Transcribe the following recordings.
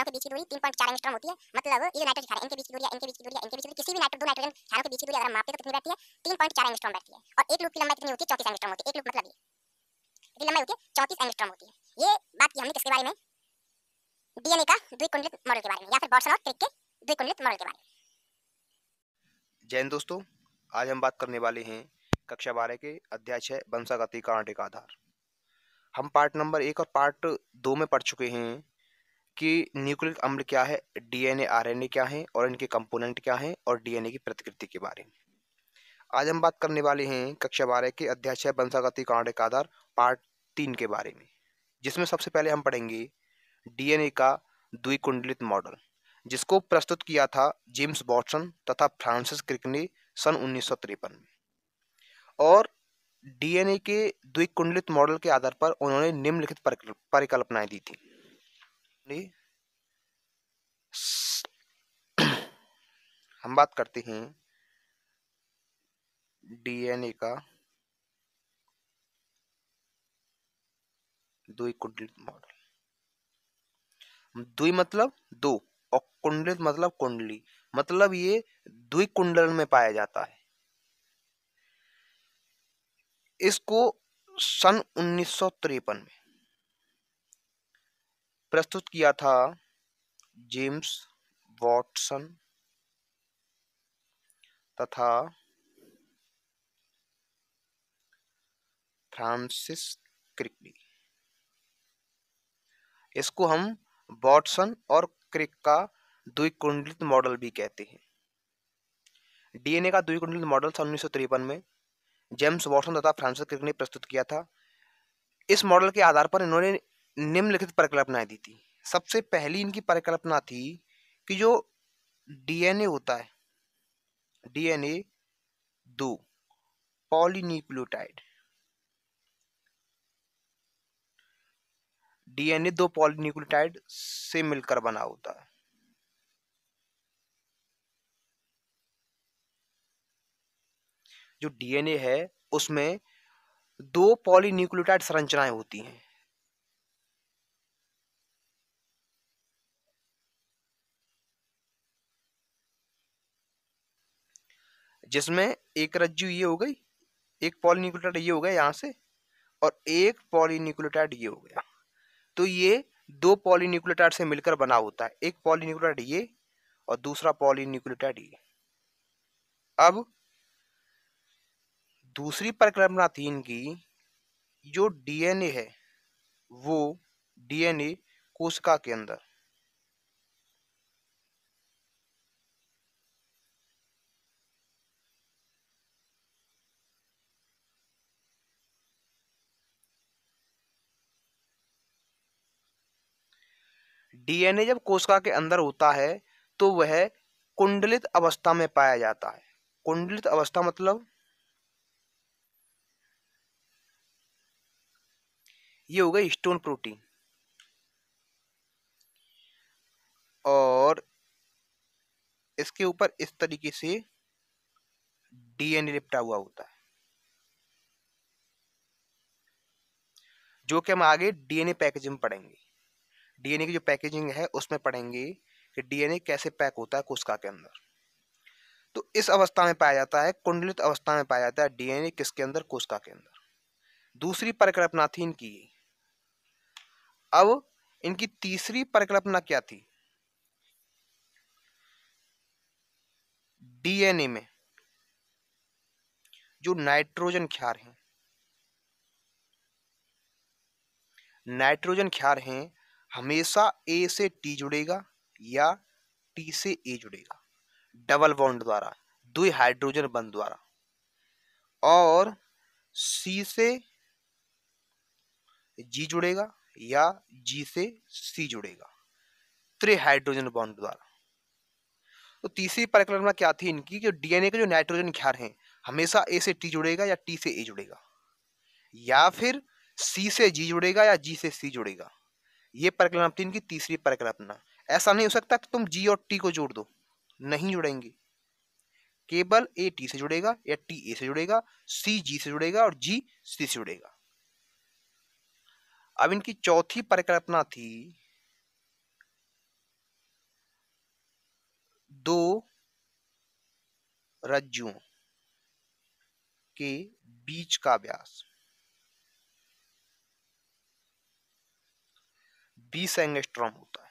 क्षारों के बीच की दूरी तीन पॉइंट चार एंगस्ट्रॉम होती है मतलब ये नाइट्रोजन क्षार इनके बीच की दूरी इनके बीच की दूरी इनके बीच की किसी भी नाइट्रो दो नाइट्रोजन क्षारों के बीच की दूरी अगर मापते तो कितनी बैठती है तीन पॉइंट चार एंगस्ट्रॉम बैठती है और एक लूप की लंबाई कितनी होती है चौतीस एंगस्ट्रॉम होती है एक लूप मतलब ये लंबाई होती है चौतीस एंगस्ट्रॉम होती है ये बात की हमने किसके बारे में डीएनए का द्विकुंडलित मॉडल के बारे में या फिर बॉटसन और क्रिक के द्विकुंडलित मॉडल के बारे में जैन दोस्तों आज हम बात करने वाले हैं कक्षा बारह के अध्याय छः वंशागति का आंटे आधार हम पार्ट नंबर एक और पार्ट दो में पढ़ चुके हैं कि न्यूक्लिक अम्ल क्या है डीएनए आरएनए क्या है और इनके कंपोनेंट क्या हैं और डीएनए की प्रतिकृति के बारे में आज हम बात करने वाले हैं कक्षा बारह के अध्यक्ष वंशागति कांड का आधार पार्ट तीन के बारे में जिसमें सबसे पहले हम पढ़ेंगे डीएनए का द्विकुंडलित मॉडल जिसको प्रस्तुत किया था जेम्स बॉटसन तथा फ्रांसिस क्रिक ने सन उन्नीस में और डीएनए के द्विकुंडलित मॉडल के आधार पर उन्होंने निम्नलिखित परिकल्पनाएं दी थी प्ले हम बात करते हैं डीएनए का दुई कुंडलित मॉडल दुई मतलब दो और कुंडलित मतलब कुंडली मतलब ये द्वि कुंडल में पाया जाता है इसको सन उन्नीस में प्रस्तुत किया था जेम्स वॉटसन तथा फ्रांसिस क्रिकली इसको हम वॉटसन और क्रिक का द्विकुंडलित मॉडल भी कहते हैं डीएनए का द्विकुंडलित मॉडल सन उन्नीस में जेम्स वॉटसन तथा फ्रांसिस क्रिक ने प्रस्तुत किया था इस मॉडल के आधार पर इन्होंने निम्नलिखित परिकल्पनाएं दी थी सबसे पहली इनकी परिकल्पना थी कि जो डीएनए होता है डीएनए दो पॉलीन्यूक्लियोटाइड डीएनए दो पॉलीन्यूक्लियोटाइड से मिलकर बना होता है जो डीएनए है उसमें दो पॉलीन्यूक्लियोटाइड संरचनाएं होती हैं जिसमें एक रज्जु ये हो गई एक पॉलीनिक्लोटाइड ये हो गया यहाँ से और एक पॉलीनिक्लोटाइड ये हो गया तो ये दो पॉलीनिक्लोटाइड से मिलकर बना होता है एक पॉलीनिक्लोटाइड ये और दूसरा पॉलीनिक्लोटाइड ये अब दूसरी परिक्रमा तीन की जो डीएनए है वो डीएनए कोशिका के अंदर डीएनए जब कोशिका के अंदर होता है तो वह कुंडलित अवस्था में पाया जाता है कुंडलित अवस्था मतलब ये हो गई स्टोन प्रोटीन और इसके ऊपर इस तरीके से डीएनए लिपटा हुआ होता है जो कि हम आगे डीएनए पैकेजिंग पढ़ेंगे डीएनए की जो पैकेजिंग है उसमें पढ़ेंगे कि डीएनए कैसे पैक होता है कोशिका के अंदर तो इस अवस्था में पाया जाता है कुंडलित अवस्था में पाया जाता है डीएनए किसके अंदर कोशिका के अंदर दूसरी परिकल्पना थी इनकी अब इनकी तीसरी परिकल्पना क्या थी डीएनए में जो नाइट्रोजन क्षार हैं नाइट्रोजन क्षार हैं हमेशा ए से टी जुड़ेगा या टी से ए जुड़ेगा डबल बॉन्ड द्वारा दुई हाइड्रोजन बंद द्वारा और सी से जी जुड़ेगा या जी से सी जुड़ेगा त्रि हाइड्रोजन बॉन्ड द्वारा तो तीसरी परिकल्पना क्या थी इनकी जो डीएनए के जो नाइट्रोजन ख्यार हैं हमेशा ए से टी जुड़ेगा या टी से ए जुड़ेगा या फिर सी से जी जुड़ेगा या जी से सी जुड़ेगा ये परिकल्पना थी इनकी तीसरी परिकल्पना ऐसा नहीं हो सकता कि तुम जी और टी को जोड़ दो नहीं जुड़ेंगे केवल ए टी से जुड़ेगा या टी ए से जुड़ेगा सी जी से जुड़ेगा और जी सी से जुड़ेगा अब इनकी चौथी परिकल्पना थी दो रज्जुओं के बीच का व्यास बीस एंगस्ट्रॉम होता है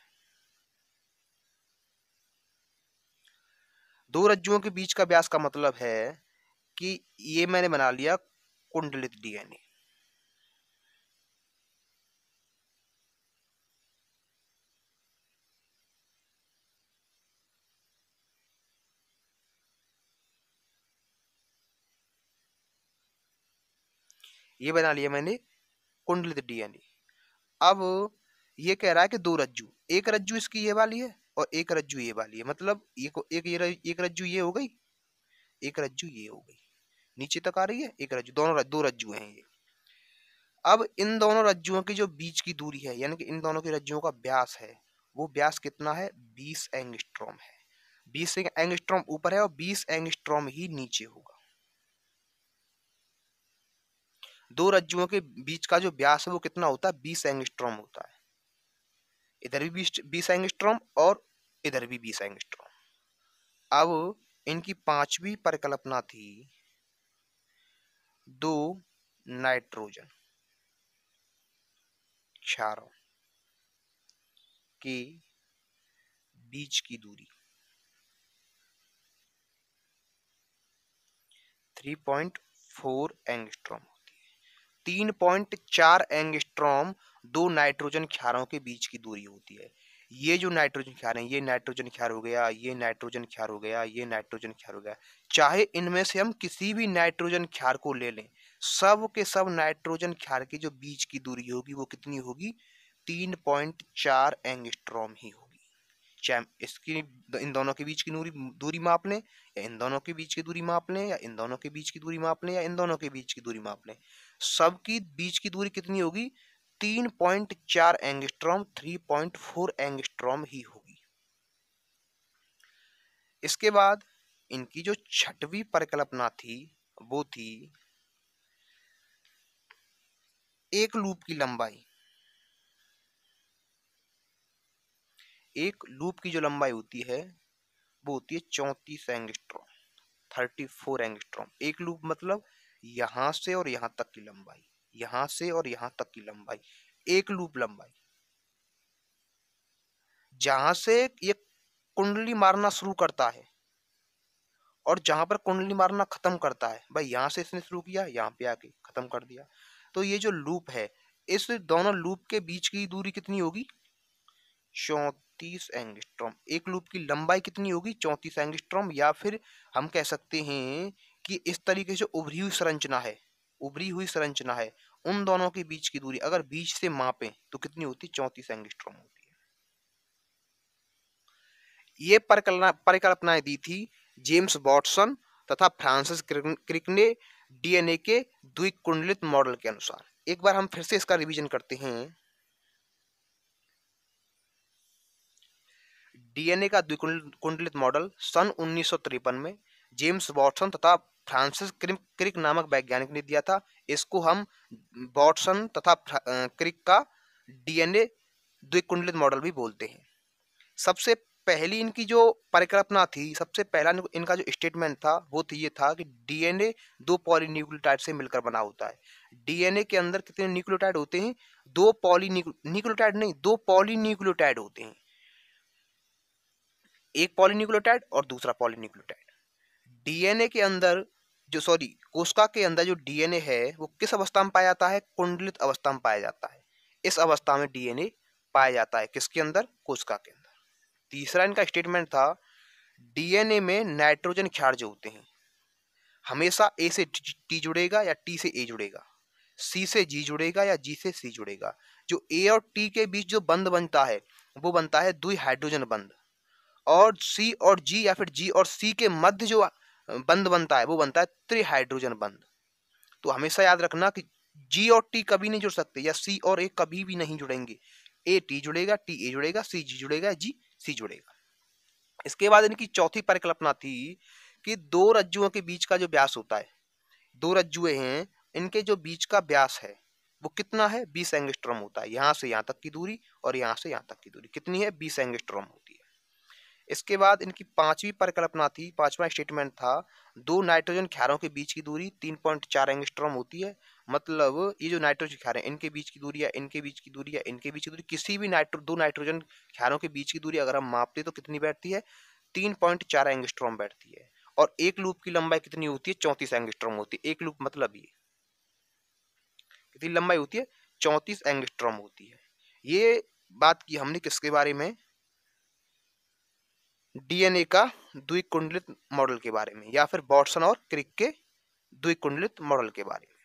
दो रज्जुओं के बीच का व्यास का मतलब है कि ये मैंने बना लिया कुंडलित डीएनए ये बना लिया मैंने कुंडलित डीएनए अब ये कह रहा है कि दो रज्जू एक रज्जू इसकी ये वाली है और एक रज्जू ये वाली है मतलब एक एक ये एक रज्जू ये हो गई एक रज्जू ये हो गई नीचे तक आ रही है एक रज्जू दोनों दो रज्जू हैं ये अब इन दोनों रज्जुओं की जो बीच की दूरी है यानी कि इन दोनों के रज्जुओं का व्यास है वो व्यास कितना है बीस एंगस्ट्रॉम है बीस एंगस्ट्रॉम ऊपर है और बीस एंगस्ट्रॉम ही नीचे होगा दो रज्जुओं के बीच का जो व्यास है वो कितना होता है बीस एंगस्ट्रॉम होता है इधर भी बीस बीस एंगस्ट्रॉम और इधर भी बीस एंगस्ट्रॉम अब इनकी पांचवी परिकल्पना थी दो नाइट्रोजन क्षारों के बीच की दूरी 3.4 एंगस्ट्रॉम होती है 3.4 एंगस्ट्रॉम दो नाइट्रोजन ख्यारों के बीच की दूरी होती है ये जो नाइट्रोजन ख्यार हैं ये नाइट्रोजन ख्यार हो गया ये नाइट्रोजन ख्यार हो गया ये नाइट्रोजन ख्यार हो गया चाहे इनमें से हम किसी भी नाइट्रोजन ख्यार को ले लें सब के सब नाइट्रोजन ख्यार की जो बीच की दूरी होगी वो कितनी होगी तीन पॉइंट चार एंगस्ट्रॉम ही होगी चाहे इसकी इन दोनों के बीच की दूरी दूरी माप लें या इन दोनों के बीच की दूरी माप लें या इन दोनों के बीच की दूरी माप लें या इन दोनों के बीच की दूरी माप लें सबकी बीच की दूरी कितनी होगी तीन पॉइंट चार angstrom three point four angstrom ही होगी इसके बाद इनकी जो छठवीं परिकल्पना थी वो थी एक लूप की लंबाई एक लूप की जो लंबाई होती है वो होती है चौंतीस एंगस्ट्रॉम थर्टी फोर एंगस्ट्रॉम एक लूप मतलब यहां से और यहां तक की लंबाई यहां से और यहां तक की लंबाई एक लूप लंबाई जहां से ये कुंडली मारना शुरू करता है और जहां पर कुंडली मारना खत्म करता है भाई यहाँ से इसने शुरू किया यहाँ पे आके खत्म कर दिया तो ये जो लूप है इस दोनों लूप के बीच की दूरी कितनी होगी चौतीस एंगस्ट्रॉम एक लूप की लंबाई कितनी होगी चौंतीस एंगस्ट्रॉम या फिर हम कह सकते हैं कि इस तरीके से उभरी हुई संरचना है उभरी हुई संरचना है उन दोनों के बीच की दूरी अगर बीच से मापे तो कितनी होती चौंतीस एंगस्ट्रोम होती है ये परिकल्पनाएं दी थी जेम्स वॉटसन तथा फ्रांसिस क्रिक ने डीएनए के द्विकुंडलित मॉडल के अनुसार एक बार हम फिर से इसका रिवीजन करते हैं डीएनए का द्विकुंडलित मॉडल सन उन्नीस में जेम्स वॉटसन तथा फ्रांसिस क्रिक क्रिक नामक वैज्ञानिक ने दिया था इसको हम बॉटसन तथा क्रिक का डीएनए द्विकुंडलित मॉडल भी बोलते हैं सबसे पहली इनकी जो परिकल्पना थी सबसे पहला इनका जो स्टेटमेंट था वो ये था कि डीएनए दो पॉलीन्यूक्लियोटाइड से मिलकर बना होता है डीएनए के अंदर कितने न्यूक्लियोटाइड होते हैं दो पॉली न्यूक्लियोटाइड नहीं दो पॉलीन्यूक्लियोटाइड होते हैं एक पॉलीन्यूक्लियोटाइड और दूसरा पॉलीन्यूक्लियोटाइड डीएनए के अंदर जो सॉरी कोशिका के अंदर जो डीएनए है वो किस अवस्था में पाया जाता है कुंडलित अवस्था में पाया जाता है इस अवस्था में डीएनए पाया जाता है किसके अंदर कोशिका के अंदर तीसरा इनका स्टेटमेंट था डीएनए में नाइट्रोजन क्षार जो होते हैं हमेशा ए से टी जुड़ेगा या टी से ए जुड़ेगा सी से जी जुड़ेगा या जी से सी जुड़ेगा जो ए और टी के बीच जो बंद बनता है वो बनता है दुई हाइड्रोजन बंद और सी और जी या फिर जी और सी के मध्य जो बंद बनता है वो बनता है त्रिहाइड्रोजन बंद तो हमेशा याद रखना कि जी और टी कभी नहीं जुड़ सकते या सी और ए कभी भी नहीं जुड़ेंगे ए टी जुड़ेगा टी ए जुड़ेगा सी जी जुड़ेगा जी सी जुड़ेगा इसके बाद इनकी चौथी परिकल्पना थी कि दो रज्जुओं के बीच का जो व्यास होता है दो रज्जुए हैं इनके जो बीच का व्यास है वो कितना है बीस एंगस्ट्रम होता है यहाँ से यहाँ तक की दूरी और यहाँ से यहाँ तक की दूरी कितनी है बीस एंगस्ट्रम इसके बाद इनकी पांचवी परिकल्पना थी पांचवा स्टेटमेंट था दो नाइट्रोजन खैरों के बीच की दूरी तीन पॉइंट चार एंगस्ट्रॉम होती है मतलब ये जो नाइट्रोजन क्षार है इनके बीच की दूरी या इनके बीच की दूरी या इनके बीच की दूरी किसी भी नाइट्रो दो नाइट्रोजन ख्यारों के बीच की दूरी अगर हम मापते तो कितनी बैठती है तीन पॉइंट चार एंगस्ट्रॉम बैठती है और एक लूप की लंबाई कितनी होती है चौंतीस एंगस्ट्रॉम होती है एक लूप मतलब ये कितनी लंबाई होती है चौंतीस एंगस्ट्रॉम होती है ये बात की हमने किसके बारे में डीएनए का द्विकुंडलित मॉडल के बारे में या फिर बॉटसन और क्रिक के द्विकुंडलित मॉडल के बारे में